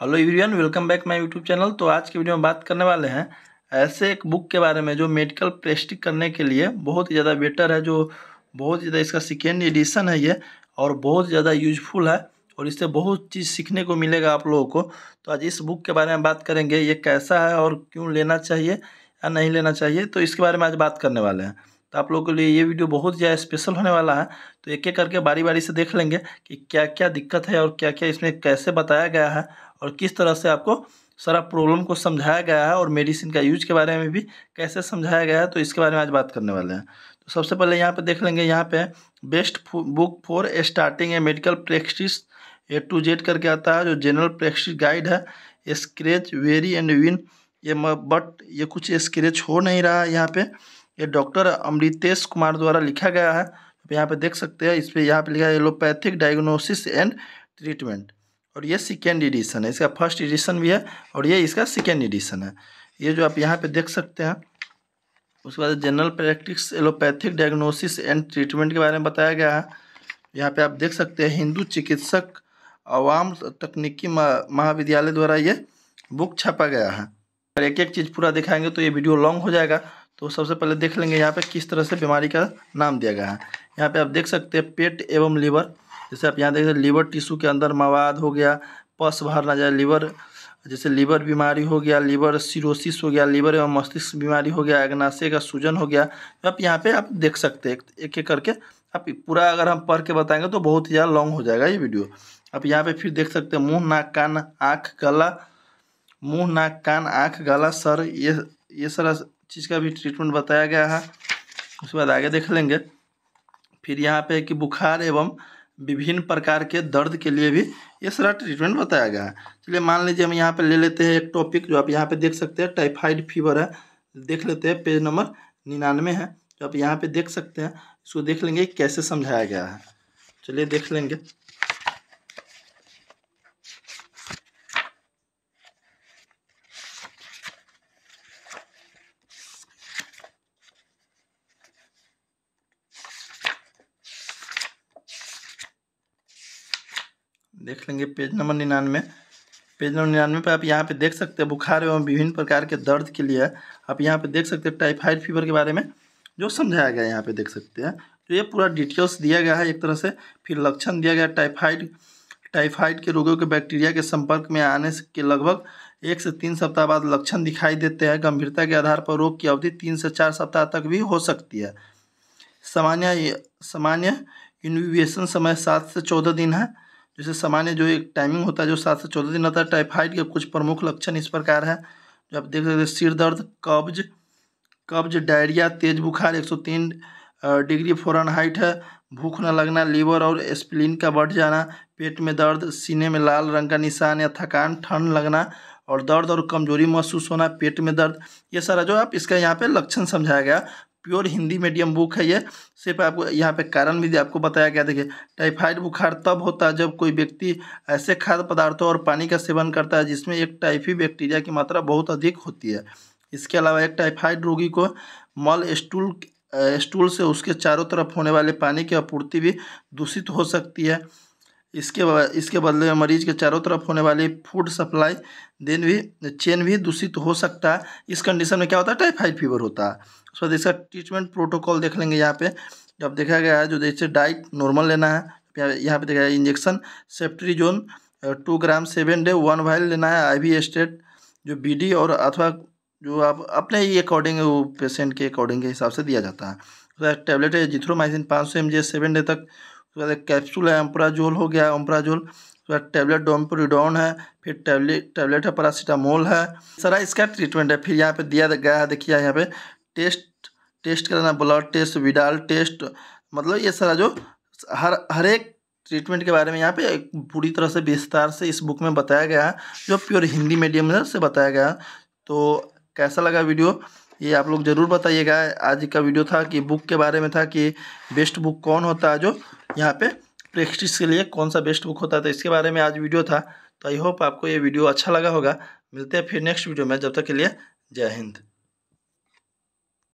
hello everyone welcome back my YouTube channel तो आज के वीडियो में बात करने वाले हैं ऐसे एक बुक के बारे में जो मेडिकल प्रेस्टिक करने के लिए बहुत ही ज़्यादा बेटर है जो बहुत ज़्यादा इसका सेकेंड एडिशन है ये और बहुत ज़्यादा यूजफुल है और इससे बहुत चीज़ सीखने को मिलेगा आप लोगों को तो आज इस बुक के बारे में बात करेंगे ये कैसा है और क्यों लेना चाहिए या नहीं लेना चाहिए तो इसके बारे में आज बात करने वाले हैं तो आप लोगों के लिए ये वीडियो बहुत ज़्यादा स्पेशल होने वाला है तो एक एक करके बारी बारी से देख लेंगे कि क्या क्या दिक्कत है और क्या क्या इसमें कैसे बताया गया है और किस तरह से आपको सारा प्रॉब्लम को समझाया गया है और मेडिसिन का यूज के बारे में भी कैसे समझाया गया है तो इसके बारे में आज बात करने वाले हैं तो सबसे पहले यहाँ पे देख लेंगे यहाँ पे best book for starting a medical practice A to Z करके आता है जो जनरल प्रैक्टिस गाइड है स्क्रेच वेरी एंड विन ये बट ये कुछ स्क्रेच हो नहीं रहा है यहाँ पे ये डॉक्टर अमृतेश कुमार द्वारा लिखा गया है यहाँ पे देख सकते हैं इस पर यहाँ पे लिखा है एलोपैथिक डायग्नोसिस एंड ट्रीटमेंट और ये सेकेंड एडिशन है इसका फर्स्ट एडिशन भी है और ये इसका सेकेंड एडिशन है ये जो आप यहाँ पे देख सकते हैं उसके बाद general practice allopathic diagnosis and treatment के बारे में बताया गया है यहाँ पे आप देख सकते हैं हिंदू चिकित्सक आवाम तकनीकी महाविद्यालय द्वारा ये बुक छापा गया है अगर एक एक चीज़ पूरा दिखाएंगे तो ये वीडियो लॉन्ग हो जाएगा तो सबसे पहले देख लेंगे यहाँ पर किस तरह से बीमारी का नाम दिया गया है यहाँ पर आप देख सकते हैं पेट एवं लीवर जैसे आप यहाँ देख सकते लीवर टिश्यू के अंदर मवाद हो गया पस बाहर ना जाए लीवर जैसे लीवर बीमारी हो गया लीवर सिरोसिस हो गया लीवर एवं मस्तिष्क बीमारी हो गया एग्नाशे का सूजन हो गया तो आप यहाँ पे आप देख सकते हैं एक एक करके आप पूरा अगर हम पढ़ के बताएंगे तो बहुत ही ज़्यादा लॉन्ग हो जाएगा ये वीडियो आप यहाँ पे फिर देख सकते हैं मुंह नाक कान आँख गला मुंह नाक कान आँख गला सर ये ये सारा चीज़ का भी ट्रीटमेंट बताया गया है उसके बाद आगे देख लेंगे फिर यहाँ पे कि बुखार एवं विभिन्न प्रकार के दर्द के लिए भी ये सारा ट्रीटमेंट बताया गया है चलिए मान लीजिए हम यहाँ पे ले लेते हैं एक टॉपिक जो आप यहाँ पे देख सकते हैं टाइफाइड फीवर है देख लेते हैं पेज नंबर निन्यानवे है जो आप यहाँ पे देख सकते हैं इसको देख लेंगे कैसे समझाया गया है चलिए देख लेंगे देख लेंगे पेज नंबर निन्यानवे पेज नंबर निन्यानवे पर आप यहाँ पे देख सकते हैं बुखार एवं विभिन्न प्रकार के दर्द के लिए आप यहाँ पे देख सकते हैं टाइफाइड फीवर के बारे में जो समझाया गया है यहाँ पे देख सकते हैं तो ये पूरा डिटेल्स दिया गया है एक तरह से फिर लक्षण दिया गया टाइफाइड टाइफाइड के रोगों के बैक्टीरिया के संपर्क में आने के लगभग एक से तीन सप्ताह बाद लक्षण दिखाई देते हैं गंभीरता के आधार पर रोग की अवधि तीन से चार सप्ताह तक भी हो सकती है सामान्य सामान्य इन्विवेशन समय सात से चौदह दिन है जैसे सामान्य जो एक टाइमिंग होता है जो सात से चौदह दिन होता है टाइफाइड के कुछ प्रमुख लक्षण इस प्रकार है जो आप देख सकते सिर दर्द कब्ज कब्ज डायरिया तेज बुखार एक सौ तीन डिग्री फोरन हाइट है भूख न लगना लीवर और स्प्लिन का बढ़ जाना पेट में दर्द सीने में लाल रंग का निशान या थकान ठंड लगना और दर्द और कमजोरी महसूस होना पेट में दर्द ये सारा जो आप इसका यहाँ पे लक्षण समझाया गया प्योर हिंदी मीडियम बुक है ये सिर्फ आपको यहाँ पे कारण भी आपको बताया गया देखिए टाइफाइड बुखार तब होता है जब कोई व्यक्ति ऐसे खाद्य पदार्थों और पानी का सेवन करता है जिसमें एक टाइफी बैक्टीरिया की मात्रा बहुत अधिक होती है इसके अलावा एक टाइफाइड रोगी को मल स्टूल स्टूल से उसके चारों तरफ होने वाले पानी की आपूर्ति भी दूषित हो सकती है इसके इसके बदले में मरीज के चारों तरफ होने वाली फूड सप्लाई देन भी चेन भी दूषित हो सकता है इस कंडीशन में क्या होता है टाइफाइड फीवर होता है उसके बाद इसका ट्रीटमेंट प्रोटोकॉल देख लेंगे यहाँ पे जब देखा गया है जो जैसे डाइट नॉर्मल लेना है यहाँ पे देखा गया injection ceftriaxone two gram seven day one vial लेना है आई स्टेट जो बी और अथवा जो आप अपने ही अकॉर्डिंग पेशेंट के अकॉर्डिंग के हिसाब से दिया जाता है टैबलेट है जिथ्रोमाइसिन पाँच सौ एम जी सेवन डे तक उसके बाद एक कैप्सूल है एम्प्राजोल हो गया एम्प्राजोल उसके बाद टैबलेट डोमप्रीडोन है फिर टेबलेट टैबलेट है पैरासीटामोल है सारा इसका ट्रीटमेंट है फिर यहाँ पे दिया गया है देखिए यहाँ पे टेस्ट टेस्ट कराना ब्लड टेस्ट विडाल टेस्ट मतलब ये सारा जो हर हर एक ट्रीटमेंट के बारे में यहाँ पे पूरी तरह से विस्तार से इस बुक में बताया गया है जो प्योर हिंदी मीडियम से बताया गया तो कैसा लगा वीडियो ये आप लोग ज़रूर बताइएगा आज का वीडियो था कि बुक के बारे में था कि बेस्ट बुक कौन होता है जो यहाँ पे प्रैक्टिस के लिए कौन सा बेस्ट बुक होता है तो इसके बारे में आज वीडियो था तो आई होप आपको ये वीडियो अच्छा लगा होगा मिलते हैं फिर नेक्स्ट वीडियो में जब तक के लिए जय हिंद